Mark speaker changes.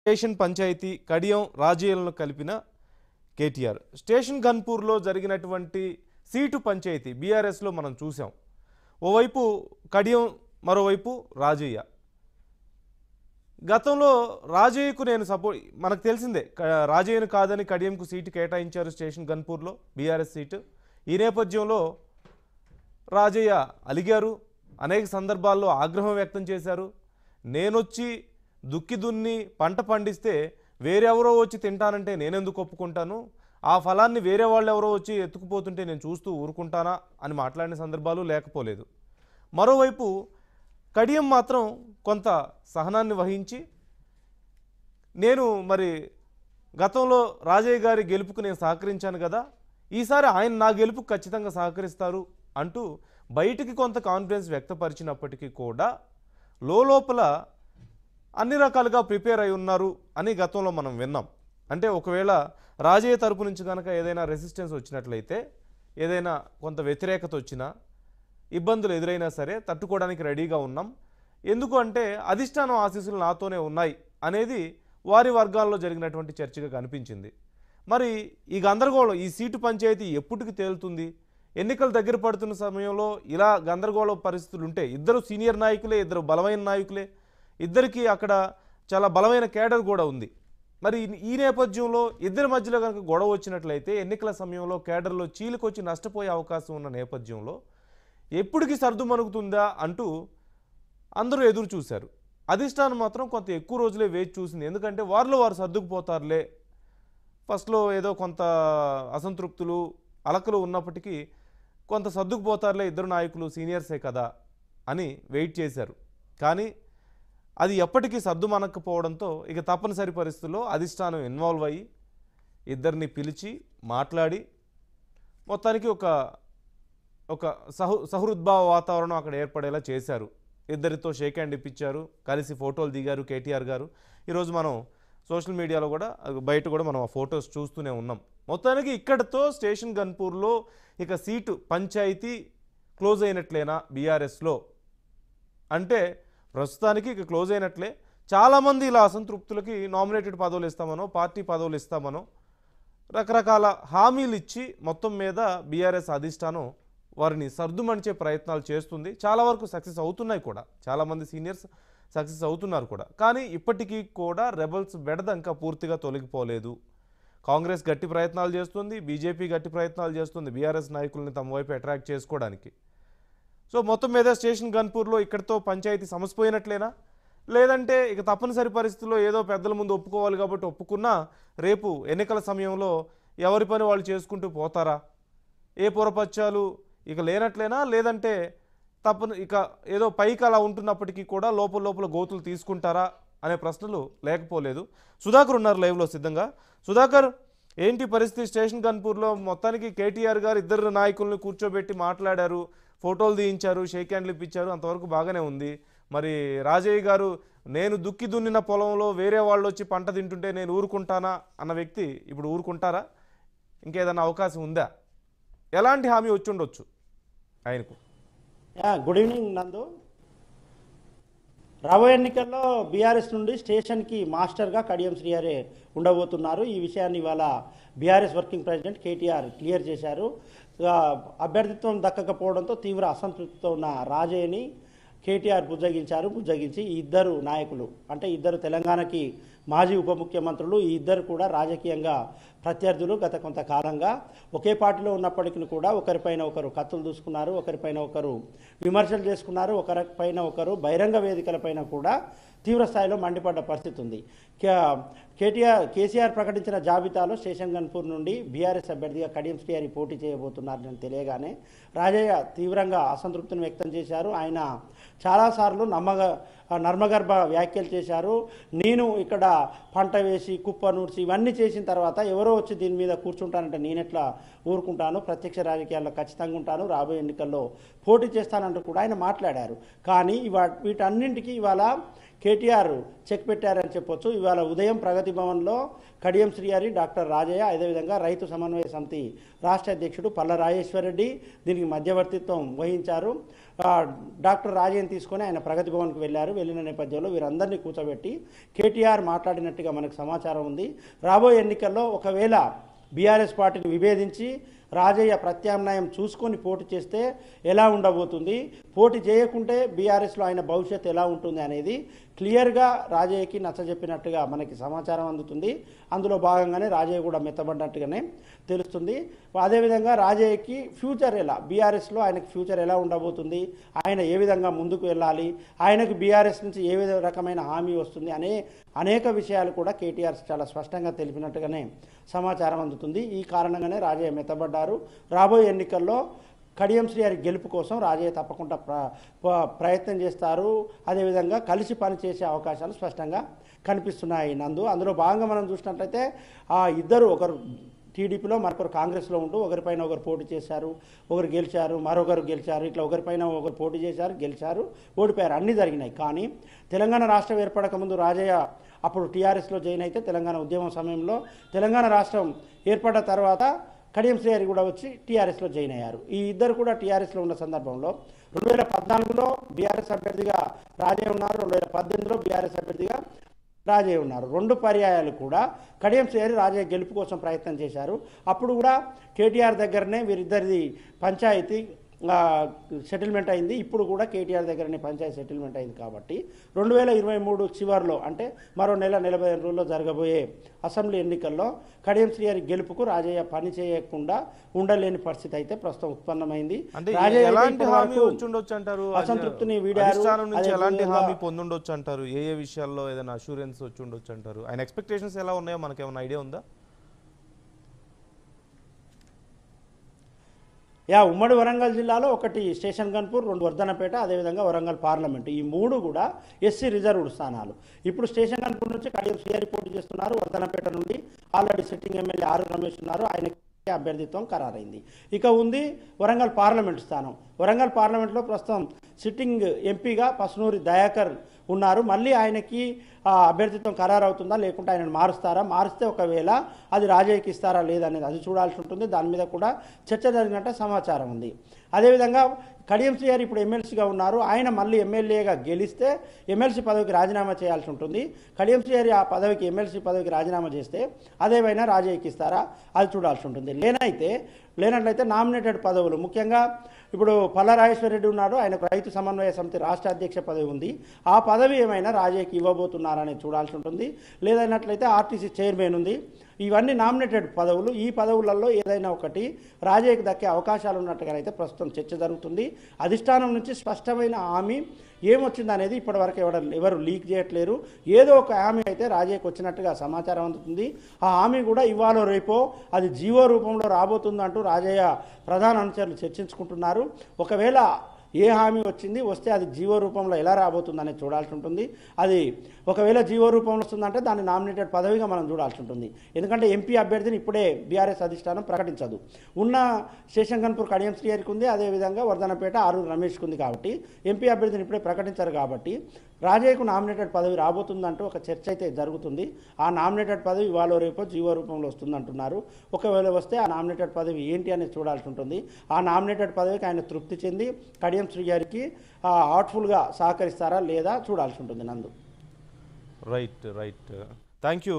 Speaker 1: station panchayat Kadiyam రాజీయాలను కలిపిన KTR station గన్పూర్లో జరిగినటువంటి seat panchayat బీఆర్ఎస్లో మనం చూసాం ఓవైపు కడియం మరోవైపు రాజయ్య గతంలో రాజయ్యకు నేను సపోర్ట్ మనకు తెలిసిందే రాజయ్యను కాదని కడియంకు సీటు కేటాయించారు స్టేషన్ గన్పూర్లో బీఆర్ఎస్ సీటు ఈ నేపథ్యంలో రాజయ్య అలిగారు అనేక సందర్భాల్లో ఆగ్రహం వ్యక్తం చేశారు నేనొచ్చి దుక్కి దున్ని పంట పండిస్తే వేరెవరో వచ్చి తింటానంటే నేనెందుకు ఒప్పుకుంటాను ఆ ఫలాన్ని వేరే వాళ్ళు ఎవరో వచ్చి ఎత్తుకుపోతుంటే నేను చూస్తూ ఊరుకుంటానా అని మాట్లాడిన సందర్భాలు లేకపోలేదు మరోవైపు కడియం మాత్రం కొంత సహనాన్ని వహించి నేను మరి గతంలో రాజయ్య గారి గెలుపుకు నేను సహకరించాను కదా ఈసారి ఆయన నా గెలుపుకు ఖచ్చితంగా సహకరిస్తారు అంటూ బయటికి కొంత కాన్ఫిడెన్స్ వ్యక్తపరిచినప్పటికీ కూడా లోపల అన్ని రకాలుగా ప్రిపేర్ అయి ఉన్నారు అని గతంలో మనం విన్నాం అంటే ఒకవేళ రాజయ్య తరపు నుంచి కనుక ఏదైనా రెసిస్టెన్స్ వచ్చినట్లయితే ఏదైనా కొంత వ్యతిరేకత వచ్చినా ఇబ్బందులు ఎదురైనా సరే తట్టుకోవడానికి రెడీగా ఉన్నాం ఎందుకు అంటే అధిష్టానం ఆశీస్సులు నాతోనే ఉన్నాయి అనేది వారి వర్గాల్లో జరిగినటువంటి చర్చగా కనిపించింది మరి ఈ గందరగోళం ఈ సీటు పంచాయతీ ఎప్పటికి తేలుతుంది ఎన్నికలు దగ్గర పడుతున్న సమయంలో ఇలా గందరగోళ పరిస్థితులు ఉంటే ఇద్దరు సీనియర్ నాయకులే ఇద్దరు బలమైన నాయకులే ఇద్దరికి అక్కడ చాలా బలమైన కేడర్ కూడా ఉంది మరి ఈ నేపథ్యంలో ఇద్దరి మధ్యలో కనుక గొడవ వచ్చినట్లయితే ఎన్నికల సమయంలో కేడర్లో చీలికొచ్చి నష్టపోయే అవకాశం ఉన్న నేపథ్యంలో సర్దు మనుగుతుందా అంటూ అందరూ ఎదురు చూశారు అధిష్టానం మాత్రం కొంత ఎక్కువ రోజులే వేచి చూసింది ఎందుకంటే వారిలో వారు సర్దుకుపోతారులే ఫస్ట్లో ఏదో కొంత అసంతృప్తులు అలకలు ఉన్నప్పటికీ కొంత సర్దుకుపోతారులే ఇద్దరు నాయకులు సీనియర్సే కదా అని వెయిట్ చేశారు కానీ అది ఎప్పటికీ సర్దు మనకపోవడంతో ఇక తప్పనిసరి పరిస్థితుల్లో అధిష్టానం ఇన్వాల్వ్ అయ్యి ఇద్దరిని పిలిచి మాట్లాడి మొత్తానికి ఒక ఒక సహు సహృద్భావ వాతావరణం అక్కడ ఏర్పడేలా చేశారు ఇద్దరితో షేక్ హ్యాండ్ ఇప్పించారు కలిసి ఫోటోలు దిగారు కేటీఆర్ గారు ఈరోజు మనం సోషల్ మీడియాలో కూడా బయట కూడా మనం ఆ ఫొటోస్ చూస్తూనే ఉన్నాం మొత్తానికి ఇక్కడతో స్టేషన్ గన్పూర్లో ఇక సీటు పంచాయతీ క్లోజ్ అయినట్లేనా బీఆర్ఎస్లో అంటే ప్రస్తుతానికి ఇక క్లోజ్ అయినట్లే చాలామంది ఇలా అసంతృప్తులకి నామినేటెడ్ పదవులు ఇస్తామనో పార్టీ పదవులు ఇస్తామనో రకరకాల హామీలు ఇచ్చి మొత్తం మీద బీఆర్ఎస్ అధిష్టానం వారిని సర్దుమణిచే ప్రయత్నాలు చేస్తుంది చాలా వరకు సక్సెస్ అవుతున్నాయి కూడా చాలామంది సీనియర్స్ సక్సెస్ అవుతున్నారు కూడా కానీ ఇప్పటికీ కూడా రెబల్స్ బెడద ఇంకా పూర్తిగా తొలగిపోలేదు కాంగ్రెస్ గట్టి ప్రయత్నాలు చేస్తుంది బీజేపీ గట్టి ప్రయత్నాలు చేస్తుంది బీఆర్ఎస్ నాయకుల్ని తమ వైపు అట్రాక్ట్ చేసుకోవడానికి సో మొత్తం మీద స్టేషన్ గన్పూర్లో ఇక్కడితో పంచాయతీ సమసిపోయినట్లేనా లేదంటే ఇక తప్పనిసరి పరిస్థితుల్లో ఏదో పెద్దల ముందు ఒప్పుకోవాలి కాబట్టి ఒప్పుకున్నా రేపు ఎన్నికల సమయంలో ఎవరి పని వాళ్ళు చేసుకుంటూ పోతారా ఏ పూర్వపక్షాలు ఇక లేనట్లేనా లేదంటే తప్పని ఇక ఏదో పైకి అలా ఉంటున్నప్పటికీ కూడా లోపల లోపల గోతులు తీసుకుంటారా అనే ప్రశ్నలు లేకపోలేదు సుధాకర్ ఉన్నారు లైవ్లో సిద్ధంగా సుధాకర్ ఏంటి పరిస్థితి స్టేషన్ గన్పూర్లో మొత్తానికి కేటీఆర్ గారు ఇద్దరు నాయకులను కూర్చోబెట్టి మాట్లాడారు ఫోటోలు తీయించారు షేక్ హ్యాండ్లు ఇప్పించారు అంతవరకు బాగానే ఉంది మరి రాజయ్య గారు నేను దుక్కి దున్నిన పొలంలో వేరే వాళ్ళు వచ్చి పంట తింటుంటే నేను ఊరుకుంటానా అన్న వ్యక్తి ఇప్పుడు ఊరుకుంటారా ఇంకేదన్నా అవకాశం ఉందా ఎలాంటి హామీ వచ్చి ఉండొచ్చు ఆయనకు గుడ్ ఈవినింగ్ నందు
Speaker 2: రాబోయే ఎన్నికల్లో బీఆర్ఎస్ నుండి స్టేషన్కి మాస్టర్గా కడియం శ్రీహరే ఉండబోతున్నారు ఈ విషయాన్ని ఇవాళ BRS working president KTR clear చేశారు అభ్యర్థిత్వం దక్కకపోవడంతో తీవ్ర అసంతృప్తితో ఉన్న రాజయ్యని కేటీఆర్ బుజ్జగించారు బుజ్జగించి ఇద్దరు నాయకులు అంటే ఇద్దరు తెలంగాణకి మాజీ ఉప ముఖ్యమంత్రులు ఈ ఇద్దరు కూడా రాజకీయంగా ప్రత్యర్థులు గత కొంతకాలంగా ఒకే పార్టీలో ఉన్నప్పటికీ కూడా ఒకరిపైన ఒకరు కత్తులు దూసుకున్నారు ఒకరిపైన ఒకరు విమర్శలు చేసుకున్నారు ఒకరిపైన ఒకరు బహిరంగ వేదికలపైన కూడా తీవ్ర స్థాయిలో మండిపడ్డ పరిస్థితి ఉంది కేటీఆర్ కేసీఆర్ ప్రకటించిన జాబితాలో శేషంగన్పూర్ నుండి బీఆర్ఎస్ అభ్యర్థిగా కడియం శ్రీహరి పోటీ చేయబోతున్నారని తెలియగానే రాజయ్య తీవ్రంగా అసంతృప్తిని వ్యక్తం చేశారు ఆయన చాలాసార్లు నమ్మగ నర్మగర్భ వ్యాఖ్యలు చేశారు నేను ఇక్కడ పంట వేసి కుప్ప నూర్చి ఇవన్నీ చేసిన తర్వాత ఎవరో వచ్చి దీని మీద కూర్చుంటానంటే నేనెట్లా ఊరుకుంటాను ప్రత్యక్ష రాజకీయాల్లో ఖచ్చితంగా ఉంటాను రాబోయే ఎన్నికల్లో పోటీ చేస్తానంటూ కూడా ఆయన మాట్లాడారు కానీ ఇవా వీటన్నింటికి ఇవాళ కేటీఆర్ చెక్ పెట్టారని చెప్పొచ్చు ఇవాళ ఉదయం ప్రగతి భవన్లో కడియం శ్రీహరి డాక్టర్ రాజయ్య అదేవిధంగా రైతు సమన్వయ సమితి రాష్ట్ర అధ్యక్షుడు పల్ల రాజేశ్వరరెడ్డి దీనికి మధ్యవర్తిత్వం వహించారు డాక్టర్ రాజేని తీసుకొని ఆయన ప్రగతి భవన్కి వెళ్ళారు వెళ్ళిన నేపథ్యంలో వీరందరినీ కూర్చోబెట్టి కేటీఆర్ మాట్లాడినట్టుగా మనకు సమాచారం ఉంది రాబోయే ఎన్నికల్లో ఒకవేళ బీఆర్ఎస్ పార్టీని విభేదించి రాజయ్య ప్రత్యామ్నాయం చూసుకొని పోటీ చేస్తే ఎలా ఉండబోతుంది పోటీ చేయకుంటే బీఆర్ఎస్లో ఆయన భవిష్యత్తు ఎలా ఉంటుంది అనేది క్లియర్గా రాజయ్యకి నచ్చజెప్పినట్టుగా మనకి సమాచారం అందుతుంది అందులో భాగంగానే రాజయ్య కూడా మెత్తబడినట్టుగానే తెలుస్తుంది అదేవిధంగా రాజయ్యకి ఫ్యూచర్ ఎలా బీఆర్ఎస్లో ఆయనకి ఫ్యూచర్ ఎలా ఉండబోతుంది ఆయన ఏ విధంగా ముందుకు వెళ్ళాలి ఆయనకు బీఆర్ఎస్ నుంచి ఏ విధ రకమైన హామీ వస్తుంది అనే అనేక విషయాలు కూడా కేటీఆర్ చాలా స్పష్టంగా తెలిపినట్టుగానే సమాచారం అందుతుంది ఈ కారణంగానే రాజయ్య మెత్తబడ్డారు గారు రాబోయే ఎన్నికల్లో కడియం శ్రీ గారి గెలుపు కోసం రాజయ్య తప్పకుండా ప్రయత్నం చేస్తారు అదేవిధంగా కలిసి పనిచేసే అవకాశాలు స్పష్టంగా కనిపిస్తున్నాయి నందు అందులో భాగంగా మనం చూసినట్లయితే ఆ ఇద్దరు ఒకరు టీడీపీలో మరొకరు కాంగ్రెస్లో ఉంటూ ఒకరిపైన ఒకరు పోటీ చేశారు ఒకరు గెలిచారు మరొకరు గెలిచారు ఇట్లా ఒకరిపైన ఒకరు పోటీ చేశారు గెలిచారు ఓడిపోయారు అన్నీ జరిగినాయి కానీ తెలంగాణ రాష్ట్రం ఏర్పడక ముందు రాజయ్య అప్పుడు టీఆర్ఎస్లో జాయిన్ అయితే తెలంగాణ ఉద్యమం సమయంలో తెలంగాణ రాష్ట్రం ఏర్పడ్డ తర్వాత కడియం శ్రీహరి కూడా వచ్చి టీఆర్ఎస్లో జాయిన్ అయ్యారు ఈ ఇద్దరు కూడా టీఆర్ఎస్లో ఉన్న సందర్భంలో రెండు వేల పద్నాలుగులో బీఆర్ఎస్ అభ్యర్థిగా రాజయ్య ఉన్నారు రెండు వేల పద్దెనిమిదిలో బీఆర్ఎస్ అభ్యర్థిగా రాజే ఉన్నారు రెండు పర్యాయాలు కూడా కడియం శ్రీహరి రాజయ్య గెలుపు కోసం ప్రయత్నం చేశారు అప్పుడు కూడా కేటీఆర్ దగ్గరనే వీరిద్దరిది పంచాయతీ సెటిల్మెంట్ అయింది ఇప్పుడు కూడా కేటీఆర్ దగ్గరనే పంచాయతీ సెటిల్మెంట్ అయింది కాబట్టి రెండు వేల ఇరవై మూడు చివరిలో అంటే మరో నెల నలభై రోజుల్లో జరగబోయే అసెంబ్లీ ఎన్నికల్లో కడియం శ్రీహరి గెలుపుకు రాజయ్య పని చేయకుండా ఉండలేని పరిస్థితి అయితే ప్రస్తుతం ఉత్పన్నమైంది
Speaker 1: అసంతృప్తిని వీడారు ఎలాంటి హామీ పొందుండొచ్చు అంటారు ఏ ఏ విషయాల్లో ఏదైనా అష్యూరెన్స్ వచ్చి ఉండొచ్చు అంటారు ఆయన ఎక్స్పెక్టేషన్స్ ఎలా ఉన్నాయో మనకేమైనా ఐడియా ఉందా
Speaker 2: యా ఉమ్మడి వరంగల్ జిల్లాలో ఒకటి స్టేషన్ గన్పూర్ రెండు వర్ధనపేట అదేవిధంగా వరంగల్ పార్లమెంట్ ఈ మూడు కూడా ఎస్సీ రిజర్వ్డ్ స్థానాలు ఇప్పుడు స్టేషన్ గన్పూర్ నుంచి కడియం పోటీ చేస్తున్నారు వర్ధనపేట నుండి ఆల్రెడీ సిట్టింగ్ ఎమ్మెల్యే ఆరు రమేష్ ఉన్నారు ఆయన అభ్యర్థిత్వం ఖరారైంది ఇక ఉంది వరంగల్ పార్లమెంట్ స్థానం వరంగల్ పార్లమెంట్లో ప్రస్తుతం సిట్టింగ్ ఎంపీగా పసునూరి దయాకర్ ఉన్నారు మళ్ళీ ఆయనకి అభ్యర్థిత్వం ఖరారవుతుందా లేకుంటే ఆయనను మారుస్తారా మారిస్తే ఒకవేళ అది రాజయ్యకి ఇస్తారా లేదనేది అది చూడాల్సి ఉంటుంది దాని మీద కూడా చర్చ జరిగినట్టు సమాచారం ఉంది అదేవిధంగా కడియం శ్రీహరి ఇప్పుడు ఎమ్మెల్సీగా ఉన్నారు ఆయన మళ్ళీ ఎమ్మెల్యేగా గెలిస్తే ఎమ్మెల్సీ పదవికి రాజీనామా చేయాల్సి ఉంటుంది కడియం శ్రీహరి ఆ పదవికి ఎమ్మెల్సీ పదవికి రాజీనామా చేస్తే అదేవైనా రాజయ్యకి ఇస్తారా అది చూడాల్సి ఉంటుంది లేనైతే లేనట్లయితే నామినేటెడ్ పదవులు ముఖ్యంగా ఇప్పుడు పల్లరాజేశ్వరరెడ్డి రెడ్డి ఉన్నాడు ఆయనకు రైతు సమన్వయ సమితి రాష్ట్ర అధ్యక్ష పదవి ఉంది ఆ పదవి ఏమైనా రాజేకి ఇవ్వబోతున్నారని చూడాల్సి ఉంటుంది లేదన్నట్లయితే ఆర్టీసీ చైర్మన్ ఉంది ఇవన్నీ నామినేటెడ్ పదవులు ఈ పదవులలో ఏదైనా ఒకటి రాజయ్యకు దక్కే అవకాశాలు ఉన్నట్టుగా అయితే ప్రస్తుతం చర్చ జరుగుతుంది అధిష్టానం నుంచి స్పష్టమైన హామీ ఏమొచ్చింది అనేది ఇప్పటివరకు ఎవరు ఎవరు లీక్ చేయట్లేరు ఏదో ఒక హామీ అయితే రాజేకి వచ్చినట్టుగా సమాచారం అందుతుంది ఆ హామీ కూడా ఇవ్వాలో రేపో అది జీవో రూపంలో రాబోతుందంటూ రాజయ్య ప్రధాన అనుచరులు చర్చించుకుంటున్నారు ఒకవేళ ఏ హామీ వచ్చింది వస్తే అది జీవరూపంలో ఎలా రాబోతుంది అనేది చూడాల్సి ఉంటుంది అది ఒకవేళ జీవరూపంలో వస్తుందంటే దాన్ని నామినేటెడ్ పదవిగా మనం చూడాల్సి ఉంటుంది ఎందుకంటే ఎంపీ అభ్యర్థిని ఇప్పుడే బీఆర్ఎస్ అధిష్టానం ప్రకటించదు ఉన్న శేషంగన్పూర్ కడియం శ్రీహరికి ఉంది అదేవిధంగా వర్ధనపేట ఆరు రమేష్కి ఉంది కాబట్టి ఎంపీ అభ్యర్థిని ఇప్పుడే ప్రకటించారు కాబట్టి రాజయ్యకు నామినేటెడ్ పదవి రాబోతుందంటూ ఒక చర్చ అయితే జరుగుతుంది ఆ నామినేటెడ్ పదవి ఇవాళ రేపో జీవో రూపంలో వస్తుందంటున్నారు ఒకవేళ వస్తే ఆ నామినేటెడ్ పదవి ఏంటి అనేది చూడాల్సి ఉంటుంది ఆ నామినేటెడ్ పదవికి ఆయన తృప్తి చెంది కడియం శ్రీ గారికి హార్ట్ఫుల్గా సహకరిస్తారా లేదా చూడాల్సి ఉంటుంది నందు
Speaker 1: రైట్ రైట్ థ్యాంక్ యూ